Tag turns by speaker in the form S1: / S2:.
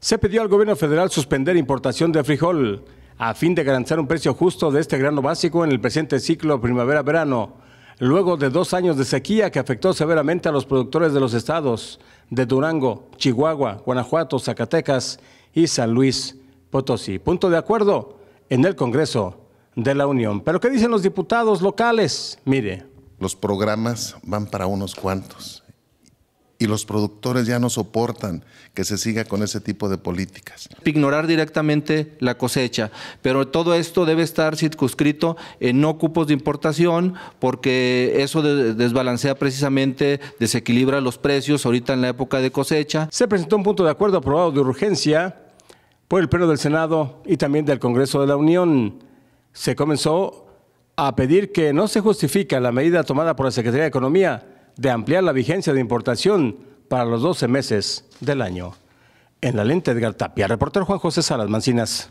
S1: Se pidió al gobierno federal suspender importación de frijol a fin de garantizar un precio justo de este grano básico en el presente ciclo primavera-verano, luego de dos años de sequía que afectó severamente a los productores de los estados de Durango, Chihuahua, Guanajuato, Zacatecas y San Luis Potosí. Punto de acuerdo en el Congreso de
S2: la Unión. Pero ¿qué dicen los diputados locales? Mire. Los programas van para unos cuantos y los productores ya no soportan que se siga con ese tipo de políticas.
S3: Ignorar directamente la cosecha, pero todo esto debe estar circunscrito en no cupos de importación porque eso desbalancea precisamente, desequilibra los precios ahorita en la época de cosecha. Se presentó un punto de acuerdo aprobado de
S1: urgencia por el Pleno del Senado y también del Congreso de la Unión. Se comenzó a pedir que no se justifica la medida tomada por la Secretaría de Economía de ampliar la vigencia de importación para los 12 meses del año. En la lente de Tapia, reportero Juan José Salas Mancinas.